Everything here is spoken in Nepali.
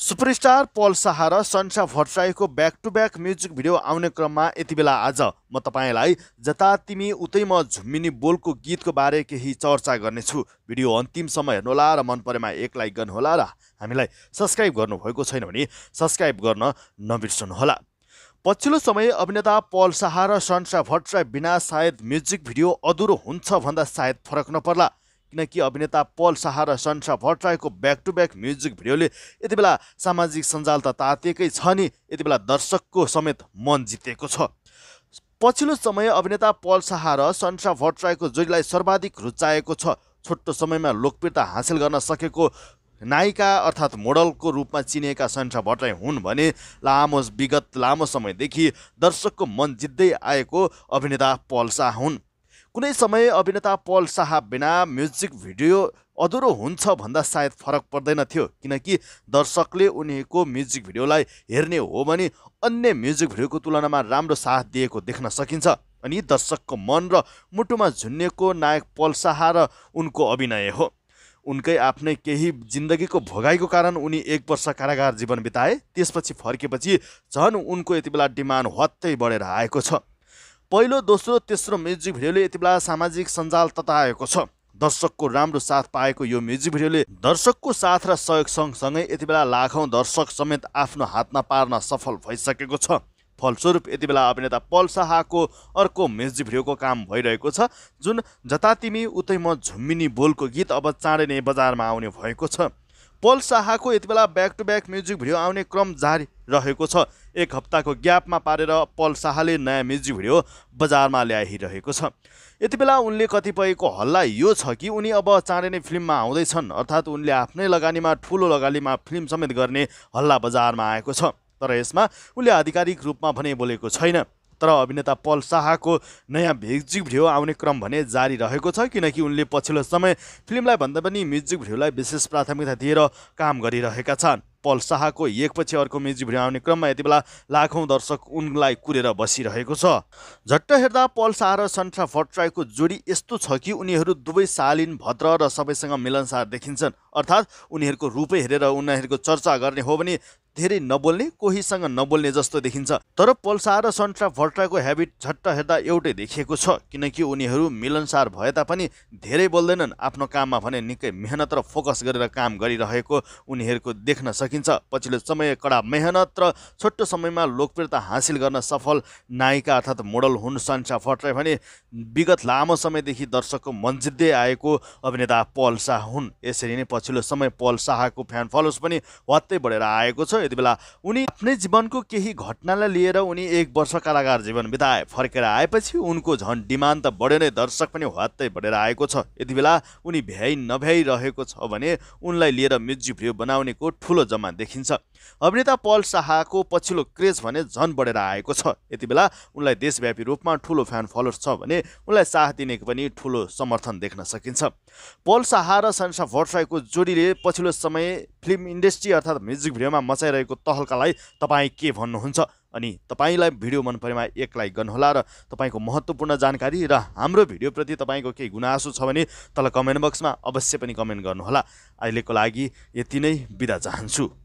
सुपरस्टार पल शाह र सन्सा भट्टराईको back to back music video आउने क्रममा यति बेला आज म तपाईँलाई जता तिमी उतै म झुम्मिनी बोलको गीतको बारे केही चर्चा गर्नेछु भिडियो अन्तिमसम्म हेर्नुहोला र मन परेमा एक लाइक गर्नुहोला र हामीलाई सब्सक्राइब गर्नुभएको छैन भने सब्सक्राइब गर्न नबिर्सनुहोला पछिल्लो समय अभिनेता पल शाह र सन्सा भट्टराई बिना सायद म्युजिक भिडियो अधुरो हुन्छ भन्दा सायद फरक नपर्ला किनकि अभिनेता पल शाह र सन्सा भट्टराईको ब्याक टु ब्याक म्युजिक भिडियोले यति बेला सामाजिक सञ्जाल त तातिएकै छ नि यति बेला दर्शकको समेत मन जितेको छ पछिल्लो समय अभिनेता पल शाह र सन्सा भट्टराईको जोडीलाई सर्वाधिक रुचाएको छ छोटो समयमा लोकप्रियता हासिल गर्न सकेको नायिका अर्थात् मोडलको रूपमा चिनिएका सन्सा भट्टराई हुन् भने लामो विगत लामो समयदेखि दर्शकको मन जित्दै आएको अभिनेता पल शाह हुन् कुनै समय अभिनेता पल शाह बिना म्युजिक भिडियो अधुरो हुन्छ भन्दा सायद फरक पर्दैन थियो किनकि दर्शकले उनीहरूको म्युजिक भिडियोलाई हेर्ने हो भने अन्य म्युजिक भिडियोको तुलनामा राम्रो साथ दिएको देख्न सकिन्छ अनि दर्शकको मन र मुटुमा झुन्नेको नायक पल शाह र उनको अभिनय हो उनकै आफ्नै केही जिन्दगीको भोगाइको कारण उनी एक वर्ष कारागार जीवन बिताए त्यसपछि फर्केपछि झन् उनको यति बेला डिमान्ड हत्तै बढेर आएको छ पहिलो दोस्रो तेस्रो म्युजिक भिडियोले यति बेला सामाजिक सञ्जाल तताएको छ दर्शकको राम्रो साथ पाएको यो म्युजिक भिडियोले दर्शकको साथ र सहयोग सँगसँगै यति बेला लाखौँ दर्शक समेत आफ्नो हातमा पार्न सफल भइसकेको छ फलस्वरूप यति बेला अभिनेता पल शाहको अर्को म्युजिक भिडियोको काम भइरहेको छ जुन जता तिमी उतै म झुम्मिनी बोलको गीत अब चाँडै नै बजारमा आउने भएको छ पल शाहको यति बेला back to back music video आउने क्रम जारी रहेको छ एक हप्ताको ग्यापमा पारेर पल शाहले नयाँ म्युजिक भिडियो बजारमा ल्याइरहेको छ यति बेला उनले कतिपयको हल्ला यो छ कि उनी अब चाँडै नै फिल्ममा आउँदैछन् अर्थात् उनले आफ्नै लगानीमा ठुलो लगानीमा फिल्म समेत गर्ने हल्ला बजारमा आएको छ तर यसमा उनले आधिकारिक रूपमा भने बोलेको छैन तर अभिनेता पल शाहको नयाँ म्युजिक भिडियो आउने क्रम भने जारी रहेको छ किनकि उनले पछिल्लो समय फिल्मलाई भन्दा पनि म्युजिक भिडियोलाई विशेष प्राथमिकता दिएर काम गरिरहेका छन् पल शाहको एकपछि अर्को म्युजिक भिडियो आउने क्रममा यति बेला लाखौँ दर्शक उनलाई कुरेर बसिरहेको छ झट्ट हेर्दा पल शाह र सन्ट्रा भट्टराईको जोडी यस्तो छ कि उनीहरू दुवै शालीन भद्र र सबैसँग मिलनसार देखिन्छन् अर्थात् उनीहरूको रूपै हेरेर उनीहरूको चर्चा गर्ने हो भने धेरै नबोल्ने कोहीसँग नबोल्ने जस्तो देखिन्छ तर पल्सा र सन्ट्रा भट्टराको ह्याबिट झट्ट हेर्दा एउटै देखिएको छ किनकि उनीहरू मिलनसार भए तापनि धेरै बोल्दैनन् आफ्नो काममा भने निकै मेहनत र फोकस गरेर काम गरिरहेको उनीहरूको देख्न सकिन्छ पछिल्लो समय कडा मेहनत र छोटो समयमा लोकप्रियता हासिल गर्न सफल नायिका अर्थात् मोडल हुन् सन्ट्रा भट्टराई भने विगत लामो समयदेखि दर्शकको मन जित्दै आएको अभिनेता पल्सा हुन् यसरी नै पछिल्लो समय पल शाहको फ्यान फलोस पनि वात्तै बढेर आएको छ यति बेला उनी आफ्नै जीवनको केही घटनालाई लिएर उनी एक वर्ष कारागार जीवन बिताए फर्केर आएपछि उनको झन् डिमान्ड त बढ्यो नै दर्शक पनि वात्तै बढेर आएको छ यति बेला उनी भ्याइ नभ्याइरहेको छ भने उनलाई लिएर म्युजिक भिडियो बनाउनेको ठुलो जम्मा देखिन्छ अभिनेता पल शाहको पछिल्लो क्रेज भने झन बढेर आएको छ यति बेला उनलाई देशव्यापी रूपमा ठुलो फ्यान फलोअर्स छ भने उनलाई साथ दिने पनि ठुलो समर्थन देख्न सकिन्छ पल शाह र सन्सा भट्टराईको जोडीले पछिल्लो समय फिल्म इन्डस्ट्री अर्थात् म्युजिक भिडियोमा मचाइरहेको तहल्कालाई तपाईँ के भन्नुहुन्छ अनि तपाईँलाई भिडियो मन परेमा एक लाइक गर्नुहोला र तपाईँको महत्त्वपूर्ण जानकारी र हाम्रो भिडियोप्रति तपाईँको केही गुनासो छ भने तल कमेन्ट बक्समा अवश्य पनि कमेन्ट गर्नुहोला अहिलेको लागि यति नै बिदा चाहन्छु